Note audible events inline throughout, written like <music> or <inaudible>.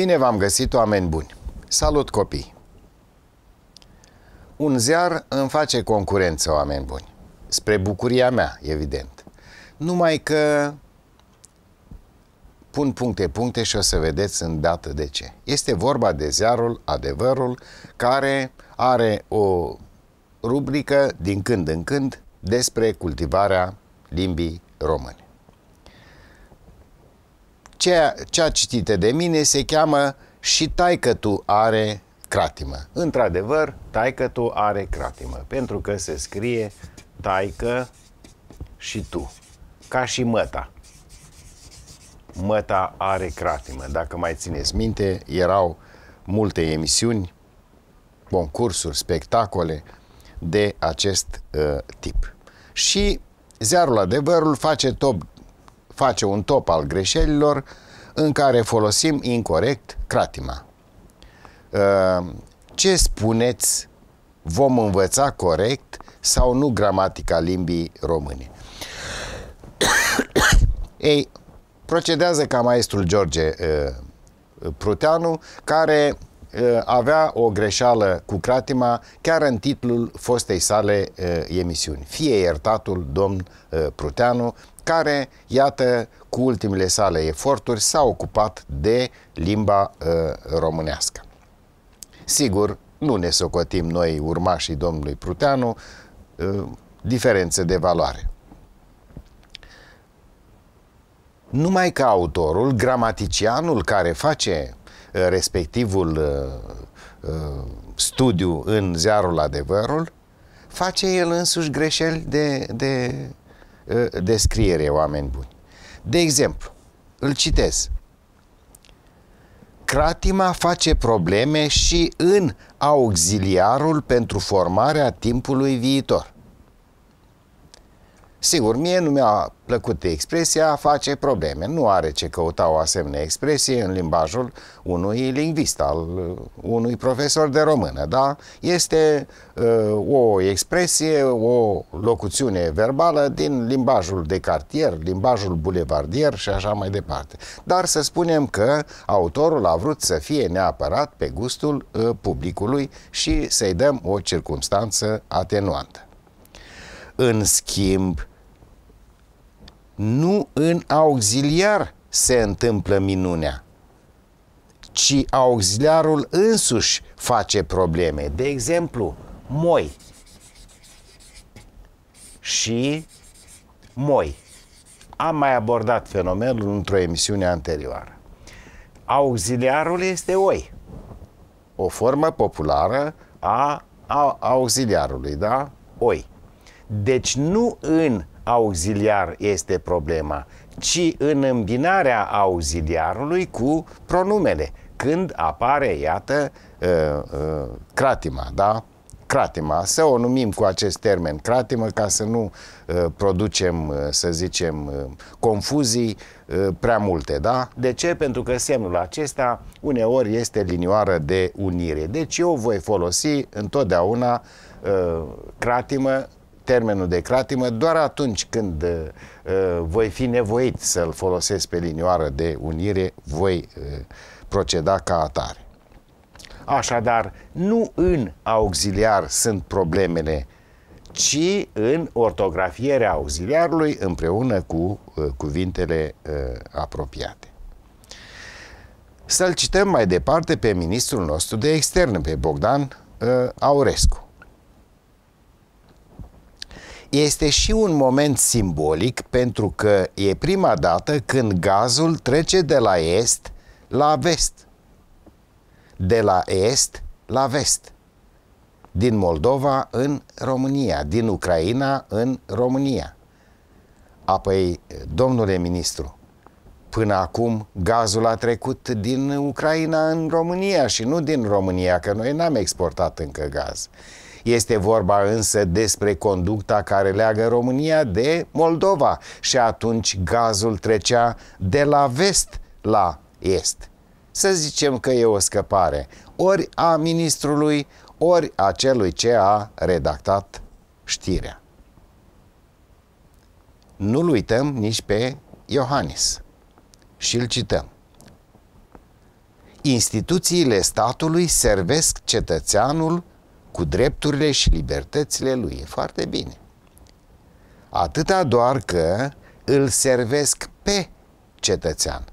Bine v-am găsit, oameni buni! Salut, copii! Un ziar îmi face concurență, oameni buni. Spre bucuria mea, evident. Numai că pun puncte, puncte și o să vedeți dată de ce. Este vorba de ziarul Adevărul, care are o rubrică din când în când despre cultivarea limbii române. Ceea ce a citit de mine se cheamă Și taică tu are cratimă. Într-adevăr, taică tu are cratimă, pentru că se scrie taică și tu, ca și măta. Măta are cratimă. Dacă mai țineți minte, erau multe emisiuni, concursuri, spectacole de acest uh, tip. Și ziarul Adevărul face top face un top al greșelilor în care folosim incorrect cratima. Uh, ce spuneți? Vom învăța corect sau nu gramatica limbii române? <coughs> Ei, procedează ca maestrul George uh, Pruteanu, care uh, avea o greșeală cu cratima chiar în titlul fostei sale emisiuni. Fie iertatul domn Pruteanu, care, iată, cu ultimele sale eforturi s-a ocupat de limba uh, românească. Sigur, nu ne socotim noi urmașii domnului Pruteanu uh, diferențe de valoare. Numai că autorul, gramaticianul care face uh, respectivul uh, uh, studiu în ziarul adevărul, face el însuși greșeli de, de Ă, descriere, oameni buni. De exemplu, îl citez. Cratima face probleme și în auxiliarul pentru formarea timpului viitor. Sigur, mie nu mi-a plăcut expresia face probleme. Nu are ce căuta o asemenea expresie în limbajul unui lingvist, al uh, unui profesor de română, da? Este uh, o expresie, o locuțiune verbală din limbajul de cartier, limbajul bulevardier și așa mai departe. Dar să spunem că autorul a vrut să fie neapărat pe gustul uh, publicului și să-i dăm o circunstanță atenuantă. În schimb, nu în auxiliar se întâmplă minunea, ci auxiliarul însuși face probleme. De exemplu, moi și moi. Am mai abordat fenomenul într-o emisiune anterioară. Auxiliarul este oi, o formă populară a, a auxiliarului, da? Oi. Deci nu în auxiliar este problema, ci în îmbinarea auxiliarului cu pronumele. Când apare, iată, uh, uh, cratima, da? Cratima, să o numim cu acest termen cratima, ca să nu uh, producem, uh, să zicem, uh, confuzii uh, prea multe, da? De ce? Pentru că semnul acesta uneori este linioară de unire. Deci eu voi folosi întotdeauna cratima termenul de cratimă doar atunci când uh, uh, voi fi nevoit să-l folosesc pe linioară de unire, voi uh, proceda ca atare. Așadar, nu în auxiliar sunt problemele, ci în ortografierea auxiliarului împreună cu uh, cuvintele uh, apropiate. Să-l cităm mai departe pe ministrul nostru de externe, pe Bogdan uh, Aurescu. Este și un moment simbolic pentru că e prima dată când gazul trece de la est la vest. De la est la vest. Din Moldova în România, din Ucraina în România. Apoi, domnule ministru, Până acum gazul a trecut din Ucraina în România și nu din România, că noi n-am exportat încă gaz. Este vorba însă despre conducta care leagă România de Moldova și atunci gazul trecea de la vest la est. Să zicem că e o scăpare, ori a ministrului, ori a celui ce a redactat știrea. Nu-l uităm nici pe Iohannis și îl cităm. Instituțiile statului servesc cetățeanul cu drepturile și libertățile lui. E foarte bine. Atâta doar că îl servesc pe cetățean.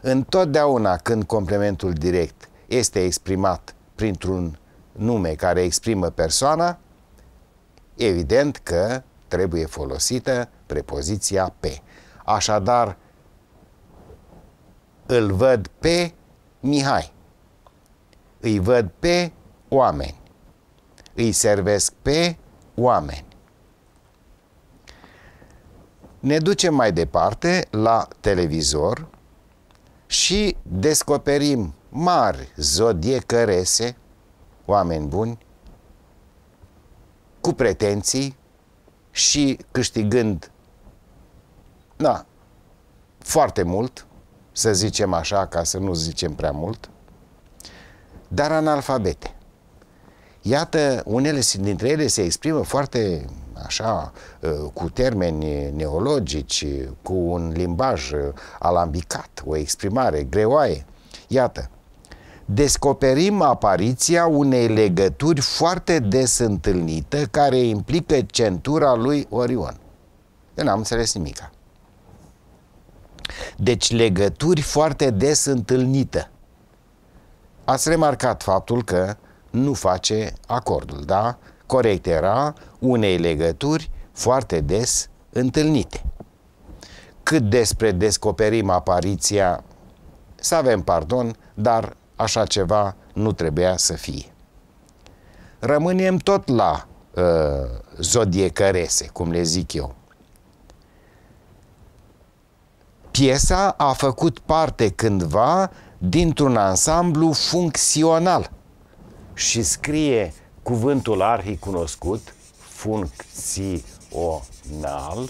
Întotdeauna când complementul direct este exprimat printr-un nume care exprimă persoana, evident că trebuie folosită prepoziția pe. Așadar, îl văd pe Mihai, îi văd pe oameni îi servesc pe oameni. Ne ducem mai departe la televizor și descoperim mari zodiecărese, oameni buni, cu pretenții și câștigând da, foarte mult, să zicem așa, ca să nu zicem prea mult, dar analfabete. Iată, unele dintre ele se exprimă foarte așa, uh, cu termeni neologici, cu un limbaj uh, alambicat, o exprimare greoaie. Iată, descoperim apariția unei legături foarte des întâlnită care implică centura lui Orion. Eu n-am înțeles nimica. Deci legături foarte des întâlnită. Ați remarcat faptul că nu face acordul, da? Corect era unei legături foarte des întâlnite. Cât despre descoperim apariția, să avem pardon, dar așa ceva nu trebuia să fie. Rămânem tot la uh, zodiecărese, cum le zic eu. Piesa a făcut parte cândva dintr-un ansamblu funcțional – și scrie cuvântul arhicunoscut, funcțional,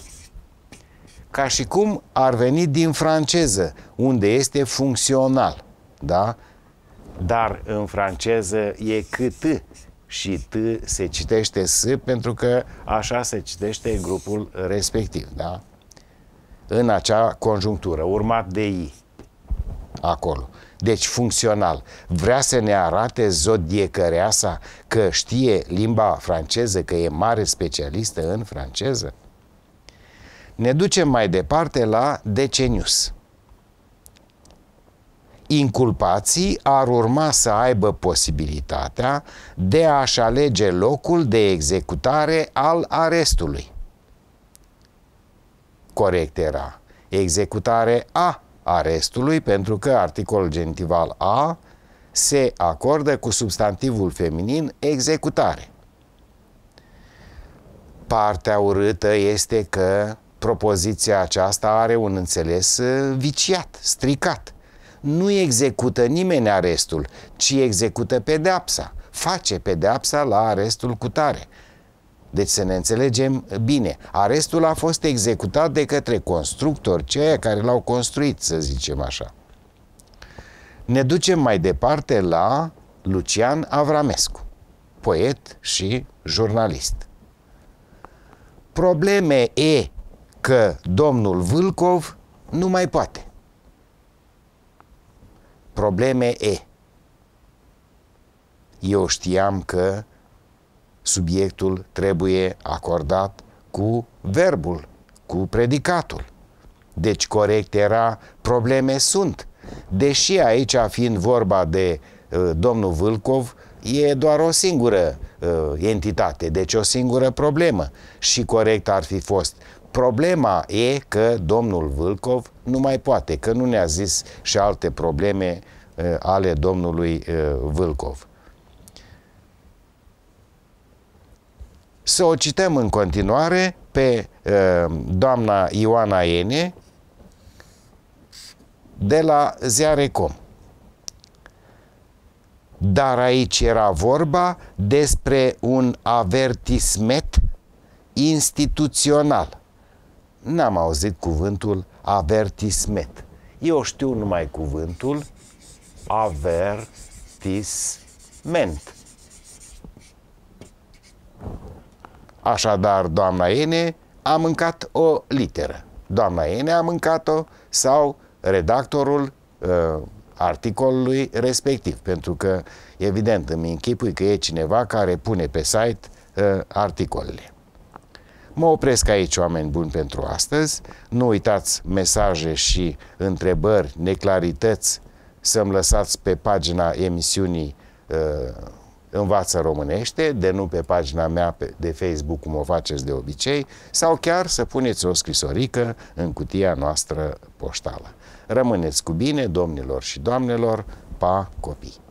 ca și cum ar veni din franceză, unde este funcțional, da? Dar în franceză e cât și T se citește S pentru că așa se citește grupul respectiv, da? În acea conjunctură, urmat de I acolo. Deci funcțional. Vrea să ne arate zodiecăreasa că știe limba franceză, că e mare specialistă în franceză? Ne ducem mai departe la Decenius. Inculpații ar urma să aibă posibilitatea de a-și alege locul de executare al arestului. Corect era executare a arestului, pentru că articolul genitival A se acordă cu substantivul feminin executare. Partea urâtă este că propoziția aceasta are un înțeles uh, viciat, stricat. Nu execută nimeni arestul, ci execută pedeapsa. Face pedeapsa la arestul cu tare. Deci să ne înțelegem bine, arestul a fost executat de către constructori, cei care l-au construit, să zicem așa. Ne ducem mai departe la Lucian Avramescu, poet și jurnalist. Probleme e că domnul Vâlcov nu mai poate. Probleme e. Eu știam că Subiectul trebuie acordat cu verbul, cu predicatul. Deci corect era probleme sunt. Deși aici fiind vorba de uh, domnul Vâlcov, e doar o singură uh, entitate, deci o singură problemă. Și corect ar fi fost. Problema e că domnul Vâlcov nu mai poate, că nu ne-a zis și alte probleme uh, ale domnului uh, Vâlcov. să o cităm în continuare pe eh, doamna Ioana Ene de la Ziarecom. Dar aici era vorba despre un avertisment instituțional. N-am auzit cuvântul avertisment. Eu știu numai cuvântul avertisment. Așadar, doamna Ene a mâncat o literă. Doamna Ene a mâncat-o sau redactorul uh, articolului respectiv, pentru că, evident, îmi închipui că e cineva care pune pe site uh, articolele. Mă opresc aici, oameni buni, pentru astăzi. Nu uitați mesaje și întrebări, neclarități să-mi lăsați pe pagina emisiunii uh, învață românește, de nu pe pagina mea de Facebook, cum o faceți de obicei, sau chiar să puneți o scrisorică în cutia noastră poștală. Rămâneți cu bine, domnilor și doamnelor, pa copii!